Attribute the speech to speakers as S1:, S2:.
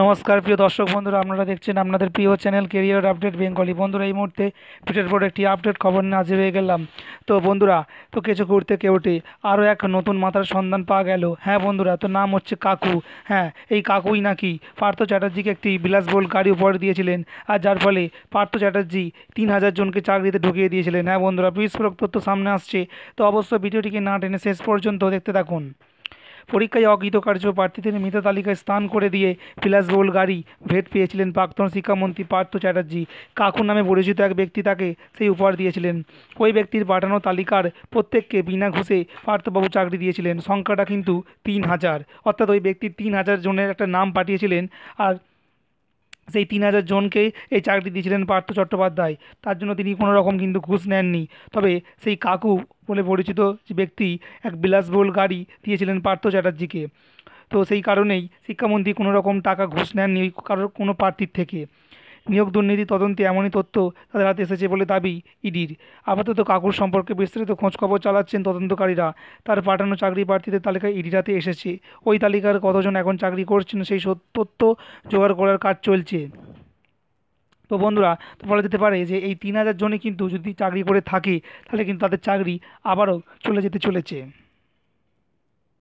S1: নমস্কার প্রিয় দর্শক বন্ধুরা আপনারা দেখছেন আপনাদের প্রিয় চ্যানেল কেরিয়ার আপডেট বেঙ্গলি বন্ধুরা এই মুহূর্তে পিটের পর একটি আপডেট খবর নিয়ে হাজির হয়ে গেলাম তো বন্ধুরা তো কিছু করতে কেউটে আরও এক নতুন মাথার সন্ধান পাওয়া গেল হ্যাঁ বন্ধুরা তো নাম হচ্ছে কাকু হ্যাঁ এই কাকুই নাকি পার্থ চ্যাটার্জিকে একটি বিলাসবহুল গাড়ি উপহার দিয়েছিলেন আর যার ফলে পার্থ চ্যাটার্জি তিন হাজার জনকে চাকরিতে ঢুকিয়ে দিয়েছিলেন হ্যাঁ বন্ধুরা বিস্ফোরক তথ্য সামনে আসছে তো অবশ্যই ভিডিওটিকে না টেনে শেষ পর্যন্ত দেখতে থাকুন পরীক্ষায় অকৃতকার্য প্রার্থীদের মৃত তালিকায় স্থান করে দিয়ে বিলাসবহুল গাড়ি ভেট পেয়েছিলেন প্রাক্তন শিক্ষামন্ত্রী পার্থ চ্যাটার্জি কাকুর নামে পরিচিত এক ব্যক্তি তাকে সেই উপহার দিয়েছিলেন ওই ব্যক্তির পাঠানো তালিকার প্রত্যেককে বিনা ঘুষে পার্থবাবু চাকরি দিয়েছিলেন সংখ্যাটা কিন্তু তিন হাজার অর্থাৎ ওই ব্যক্তি তিন হাজার জনের একটা নাম পাঠিয়েছিলেন আর সেই তিন হাজার জনকে এই চাকরি দিয়েছিলেন পার্থ চট্টোপাধ্যায় তার জন্য তিনি কোনো রকম কিন্তু ঘুষ নেননি তবে সেই কাকু বলে পরিচিত যে ব্যক্তি এক বিলাসবহুল গাড়ি দিয়েছিলেন পার্থ চ্যাটার্জিকে তো সেই কারণেই শিক্ষামন্ত্রী কোনো রকম টাকা ঘুষ নেননি কারোর কোনো প্রার্থীর থেকে নিয়োগ দুর্নীতি তদন্তে এমনই তথ্য তাদের হাতে এসেছে বলে দাবি ইডির আপাতত কাকুর সম্পর্কে বিস্তারিত খোঁজখবর চালাচ্ছেন তদন্তকারীরা তার পাঠানো চাকরি প্রার্থীদের তালিকায় ইডির হাতে এসেছে ওই তালিকার কতজন এখন চাকরি করছেন সেই তথ্য জোগাড় করার কাজ চলছে তো বন্ধুরা তো বলা যেতে পারে যে এই তিন হাজার জনে কিন্তু যদি চাকরি করে থাকে তাহলে কিন্তু তাদের চাকরি আবারও চলে যেতে চলেছে